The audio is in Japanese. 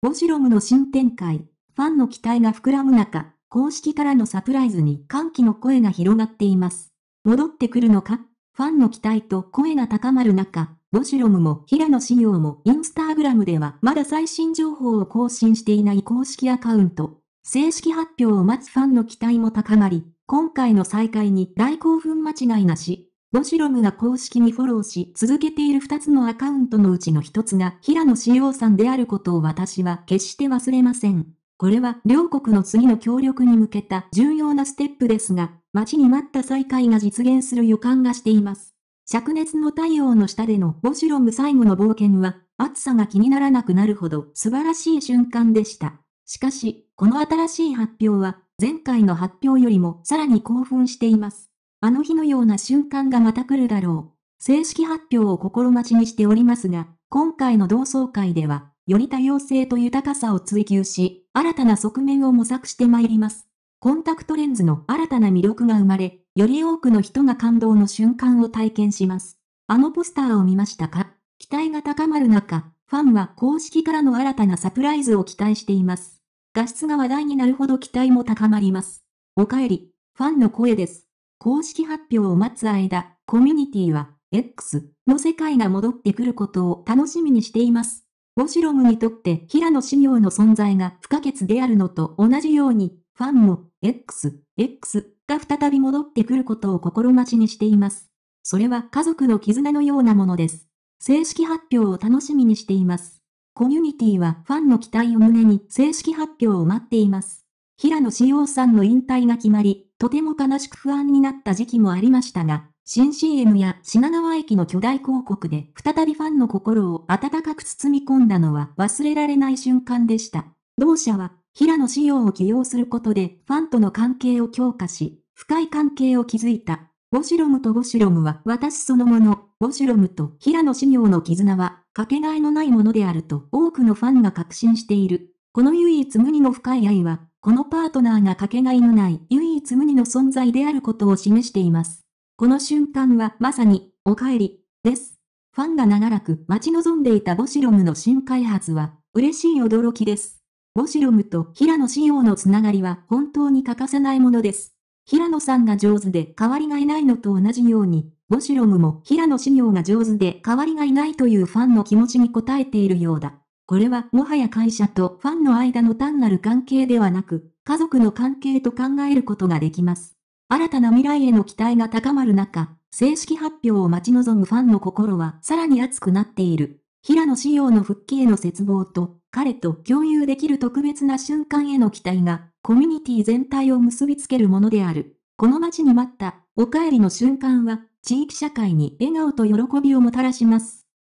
ボジロムの新展開、ファンの期待が膨らむ中、公式からのサプライズに歓喜の声が広がっています。戻ってくるのかファンの期待と声が高まる中、ボジロムも平野仕様もインスタグラムではまだ最新情報を更新していない公式アカウント。正式発表を待つファンの期待も高まり、今回の再会に大興奮間違いなし。ボシロムが公式にフォローし続けている2つのアカウントのうちの1つが平野仕様さんであることを私は決して忘れません。これは両国の次の協力に向けた重要なステップですが、待ちに待った再会が実現する予感がしています。灼熱の太陽の下でのボシュロム最後の冒険は、暑さが気にならなくなるほど素晴らしい瞬間でした。しかし、この新しい発表は、前回の発表よりもさらに興奮しています。あの日のような瞬間がまた来るだろう。正式発表を心待ちにしておりますが、今回の同窓会では、より多様性と豊かさを追求し、新たな側面を模索してまいります。コンタクトレンズの新たな魅力が生まれ、より多くの人が感動の瞬間を体験します。あのポスターを見ましたか期待が高まる中、ファンは公式からの新たなサプライズを期待しています。画質が話題になるほど期待も高まります。おかえり、ファンの声です。公式発表を待つ間、コミュニティは、X の世界が戻ってくることを楽しみにしています。ゴシロムにとって平野紫耀の存在が不可欠であるのと同じように、ファンも X、X が再び戻ってくることを心待ちにしています。それは家族の絆のようなものです。正式発表を楽しみにしています。コミュニティはファンの期待を胸に正式発表を待っています。平野紫耀さんの引退が決まり、とても悲しく不安になった時期もありましたが、新 CM や品川駅の巨大広告で再びファンの心を温かく包み込んだのは忘れられない瞬間でした。同社は平野仕様を起用することでファンとの関係を強化し、深い関係を築いた。ゴシロムとゴシロムは私そのもの、ゴシロムと平野仕様の絆はかけがえのないものであると多くのファンが確信している。この唯一無二の深い愛は、このパートナーがかけがえのない唯一つ無二の存在であることを示しています。この瞬間はまさに、お帰り、です。ファンが長らく待ち望んでいたボシロムの新開発は、嬉しい驚きです。ボシロムと平野仕様のつながりは本当に欠かせないものです。平野さんが上手で変わりがいないのと同じように、ボシロムも平野仕様が上手で変わりがいないというファンの気持ちに応えているようだ。これはもはや会社とファンの間の単なる関係ではなく、家族の関係と考えることができます。新たな未来への期待が高まる中、正式発表を待ち望むファンの心はさらに熱くなっている。平野紫耀の復帰への絶望と、彼と共有できる特別な瞬間への期待が、コミュニティ全体を結びつけるものである。この街に待った、お帰りの瞬間は、地域社会に笑顔と喜びをもたらします。